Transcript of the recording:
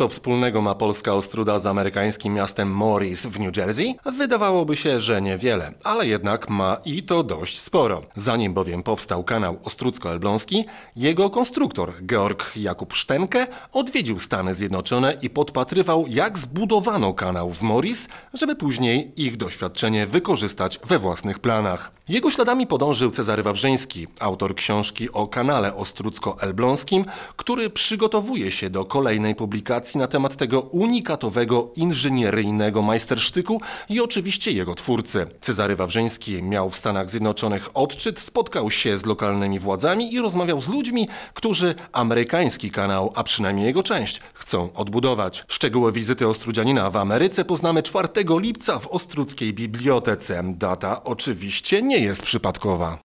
Co wspólnego ma polska Ostruda z amerykańskim miastem Morris w New Jersey? Wydawałoby się, że niewiele, ale jednak ma i to dość sporo. Zanim bowiem powstał kanał ostrudzko elbląski jego konstruktor Georg Jakub Sztenke odwiedził Stany Zjednoczone i podpatrywał, jak zbudowano kanał w Morris, żeby później ich doświadczenie wykorzystać we własnych planach. Jego śladami podążył Cezary Wawrzyński, autor książki o kanale ostrudzko elbląskim który przygotowuje się do kolejnej publikacji informacji na temat tego unikatowego inżynieryjnego majstersztyku i oczywiście jego twórcy. Cezary Wawrzyński miał w Stanach Zjednoczonych odczyt, spotkał się z lokalnymi władzami i rozmawiał z ludźmi, którzy amerykański kanał, a przynajmniej jego część, chcą odbudować. Szczegóły wizyty Ostrudzianina w Ameryce poznamy 4 lipca w Ostrudzkiej Bibliotece. Data oczywiście nie jest przypadkowa.